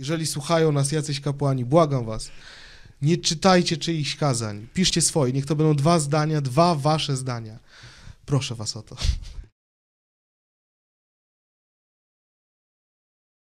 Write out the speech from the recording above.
jeżeli słuchają nas jacyś kapłani, błagam was, nie czytajcie czyichś kazań, piszcie swoje, niech to będą dwa zdania, dwa wasze zdania. Proszę was o to.